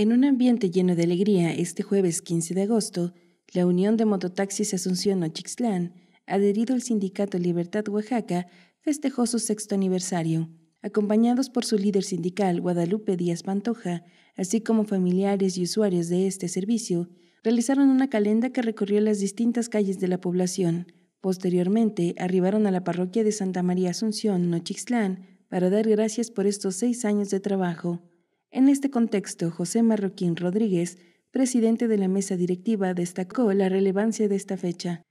En un ambiente lleno de alegría, este jueves 15 de agosto, la Unión de Mototaxis Asunción Nochixtlán, adherido al Sindicato Libertad Oaxaca, festejó su sexto aniversario, acompañados por su líder sindical Guadalupe Díaz Pantoja, así como familiares y usuarios de este servicio, realizaron una calenda que recorrió las distintas calles de la población. Posteriormente, arribaron a la parroquia de Santa María Asunción, Nochixtlán, para dar gracias por estos seis años de trabajo. En este contexto, José Marroquín Rodríguez, presidente de la mesa directiva, destacó la relevancia de esta fecha.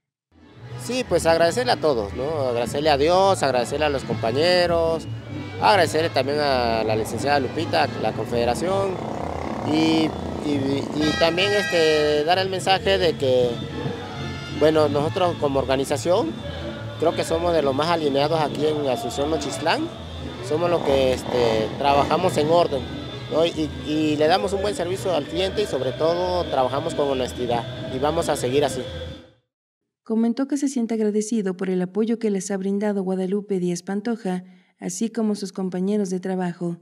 Sí, pues agradecerle a todos, Agradecerle a Dios, agradecerle a los compañeros, agradecerle también a la licenciada Lupita, la Confederación, y, también este, dar el mensaje de que, bueno, nosotros como organización, creo que somos de los más alineados aquí en Asunción Nochislán, somos los que este, trabajamos en orden, y, le damos un buen servicio al cliente y sobre todo trabajamos con honestidad y vamos a seguir así. Comentó que se siente agradecido por el apoyo que les ha brindado Guadalupe Díaz Pantoja, así como sus compañeros de trabajo.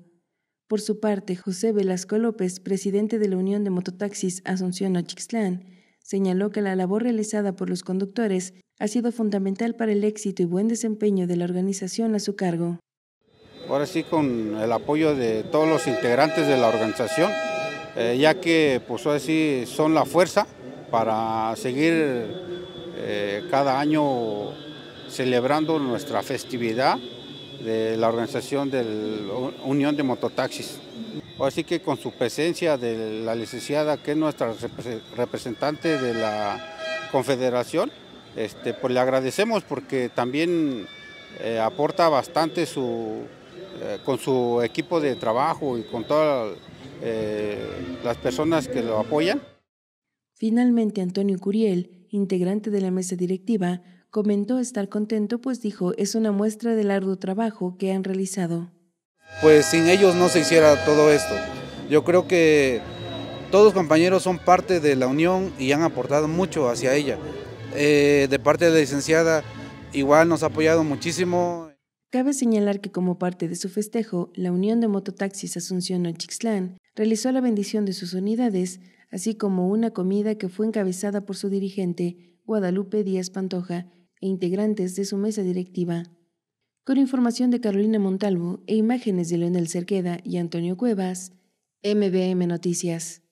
Por su parte, José Velasco López, presidente de la Unión de Mototaxis Asunción Ochixtlán, señaló que la labor realizada por los conductores ha sido fundamental para el éxito y buen desempeño de la organización a su cargo ahora sí con el apoyo de todos los integrantes de la organización, eh, ya que pues son la fuerza para seguir eh, cada año celebrando nuestra festividad de la organización de Unión de Mototaxis. Así que con su presencia de la licenciada, que es nuestra representante de la Confederación, este, pues le agradecemos porque también eh, aporta bastante su, eh, con su equipo de trabajo y con todas eh, las personas que lo apoyan. Finalmente, Antonio Curiel, integrante de la mesa directiva, comentó estar contento, pues dijo, es una muestra del arduo trabajo que han realizado. Pues sin ellos no se hiciera todo esto. Yo creo que todos los compañeros son parte de la unión y han aportado mucho hacia ella. Eh, de parte de la licenciada, igual nos ha apoyado muchísimo. Cabe señalar que como parte de su festejo, la Unión de Mototaxis Asunción ochixlán realizó la bendición de sus unidades, así como una comida que fue encabezada por su dirigente, Guadalupe Díaz Pantoja, e integrantes de su mesa directiva. Con información de Carolina Montalvo e imágenes de Leonel Cerqueda y Antonio Cuevas, MBM Noticias.